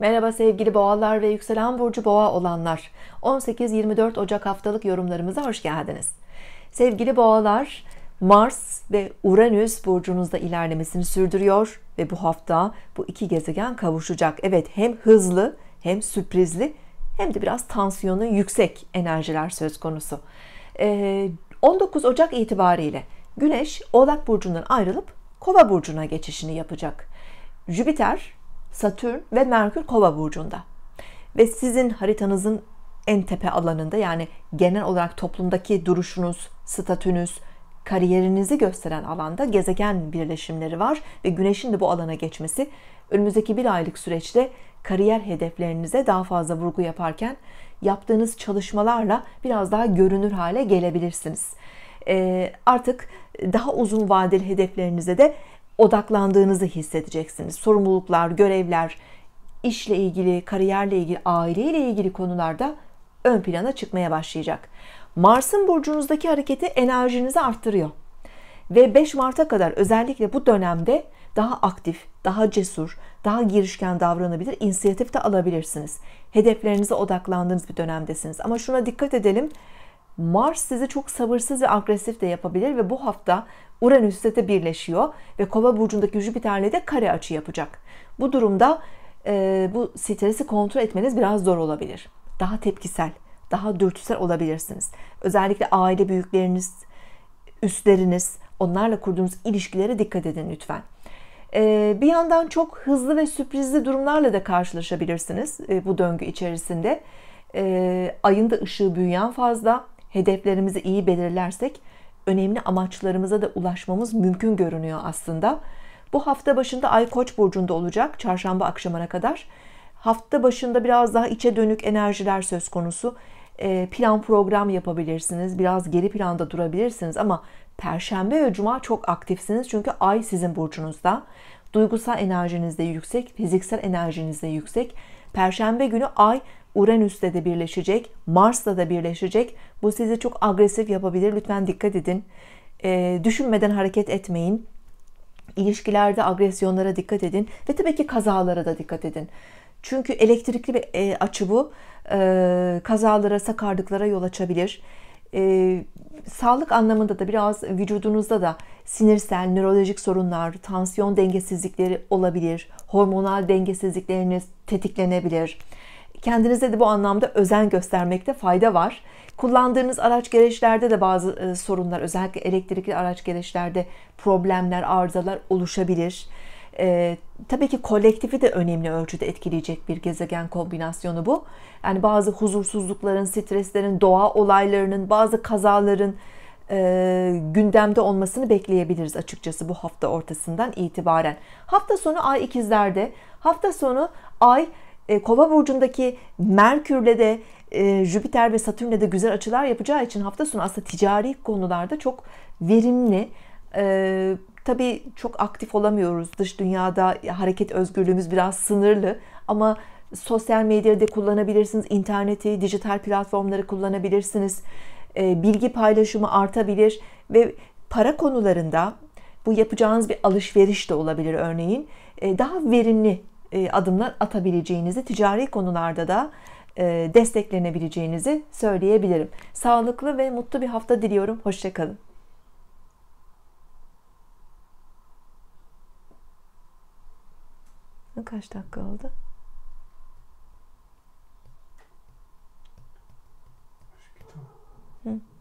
Merhaba sevgili boğalar ve yükselen burcu boğa olanlar. 18-24 Ocak haftalık yorumlarımıza hoş geldiniz. Sevgili boğalar, Mars ve Uranüs burcunuzda ilerlemesini sürdürüyor ve bu hafta bu iki gezegen kavuşacak. Evet, hem hızlı, hem sürprizli, hem de biraz tansiyonu yüksek enerjiler söz konusu. 19 ee, Ocak itibariyle Güneş Oğlak burcundan ayrılıp Kova burcuna geçişini yapacak. Jüpiter Satürn ve Merkür Kova burcunda. Ve sizin haritanızın en tepe alanında yani genel olarak toplumdaki duruşunuz, statünüz, kariyerinizi gösteren alanda gezegen birleşimleri var ve Güneş'in de bu alana geçmesi önümüzdeki bir aylık süreçte kariyer hedeflerinize daha fazla vurgu yaparken yaptığınız çalışmalarla biraz daha görünür hale gelebilirsiniz. Ee, artık daha uzun vadeli hedeflerinize de odaklandığınızı hissedeceksiniz. Sorumluluklar, görevler, işle ilgili, kariyerle ilgili, aileyle ilgili konularda ön plana çıkmaya başlayacak. Mars'ın burcunuzdaki hareketi enerjinizi arttırıyor. Ve 5 Mart'a kadar özellikle bu dönemde daha aktif, daha cesur, daha girişken davranabilir, inisiyatif de alabilirsiniz. Hedeflerinize odaklandığınız bir dönemdesiniz. Ama şuna dikkat edelim. Mars sizi çok sabırsız ve agresif de yapabilir ve bu hafta Uranüs'te de birleşiyor ve Kova burcundaki Jüpiter'le de kare açı yapacak. Bu durumda e, bu stresi kontrol etmeniz biraz zor olabilir. Daha tepkisel, daha dürtüsel olabilirsiniz. Özellikle aile büyükleriniz, üstleriniz, onlarla kurduğunuz ilişkilere dikkat edin lütfen. E, bir yandan çok hızlı ve sürprizli durumlarla da karşılaşabilirsiniz e, bu döngü içerisinde. E, ayın da ışığı büyüyen fazla hedeflerimizi iyi belirlersek önemli amaçlarımıza da ulaşmamız mümkün görünüyor aslında. Bu hafta başında Ay Koç burcunda olacak çarşamba akşamına kadar. Hafta başında biraz daha içe dönük enerjiler söz konusu. Ee, plan program yapabilirsiniz. Biraz geri planda durabilirsiniz ama perşembe ve cuma çok aktifsiniz. Çünkü ay sizin burcunuzda. Duygusal enerjiniz de yüksek, fiziksel enerjiniz de yüksek Perşembe günü Ay Uranüs'te de birleşecek, Mars'la da birleşecek. Bu sizi çok agresif yapabilir. Lütfen dikkat edin. E, düşünmeden hareket etmeyin. İlişkilerde agresyonlara dikkat edin ve tabii ki kazalara da dikkat edin. Çünkü elektrikli bir e, açı bu. Ee, kazalara, sakarlıklara yol açabilir e, sağlık anlamında da biraz vücudunuzda da sinirsel, nörolojik sorunlar, tansiyon dengesizlikleri olabilir, hormonal dengesizlikleriniz tetiklenebilir. Kendinize de bu anlamda özen göstermekte fayda var. Kullandığınız araç gereçlerde de bazı e, sorunlar, özellikle elektrikli araç gereçlerde problemler, arızalar oluşabilir. E, tabii ki kolektifi de önemli ölçüde etkileyecek bir gezegen kombinasyonu bu. Yani bazı huzursuzlukların, streslerin, doğa olaylarının, bazı kazaların e, gündemde olmasını bekleyebiliriz açıkçası bu hafta ortasından itibaren. Hafta sonu Ay ikizlerde, hafta sonu Ay e, Kova burcundaki Merkür'le de e, Jüpiter ve Satürn'le de güzel açılar yapacağı için hafta sonu aslında ticari konularda çok verimli, e, Tabii çok aktif olamıyoruz. Dış dünyada hareket özgürlüğümüz biraz sınırlı ama sosyal medyada kullanabilirsiniz. interneti, dijital platformları kullanabilirsiniz. Ee, bilgi paylaşımı artabilir ve para konularında bu yapacağınız bir alışveriş de olabilir örneğin. Ee, daha verimli e, adımlar atabileceğinizi, ticari konularda da e, desteklenebileceğinizi söyleyebilirim. Sağlıklı ve mutlu bir hafta diliyorum. Hoşçakalın. Kaç dakika oldu? Hı.